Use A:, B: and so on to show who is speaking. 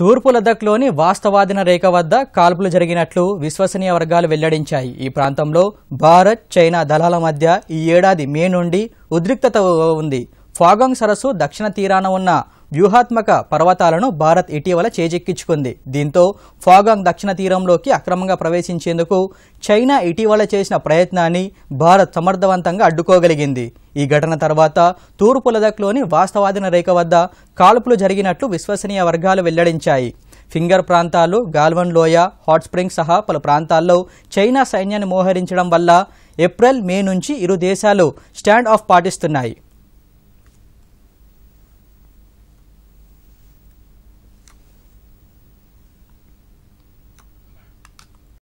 A: తూర్పు లదక్లోని వాస్తవాదిన రేఖ వద్ద కాల్పులు జరిగినట్లు విశ్వసనీయ వర్గాలు వెల్లడించాయి ఈ ప్రాంతంలో భారత్ చైనా దళాల మధ్య ఈ ఏడాది మే నుండి ఉద్రిక్తత ఉంది ఫాగంగ్ సరస్సు దక్షిణ తీరాన ఉన్న వ్యూహాత్మక పర్వతాలను భారత్ ఇటీవల చేజెక్కించుకుంది దీంతో ఫాగాంగ్ దక్షిణ తీరంలోకి అక్రమంగా ప్రవేశించేందుకు చైనా ఇటీవల చేసిన ప్రయత్నాన్ని భారత్ సమర్థవంతంగా అడ్డుకోగలిగింది ఈ ఘటన తర్వాత తూర్పు లదక్లోని వాస్తవాధీన రేఖ వద్ద కాల్పులు జరిగినట్లు విశ్వసనీయ వర్గాలు వెల్లడించాయి ఫింగర్ ప్రాంతాలు గాల్వన్ లోయ హాట్ స్ప్రింగ్ సహా పలు ప్రాంతాల్లో చైనా సైన్యాన్ని మోహరించడం వల్ల ఏప్రిల్ మే నుంచి ఇరు దేశాలు స్టాండ్ ఆఫ్ పాటిస్తున్నాయి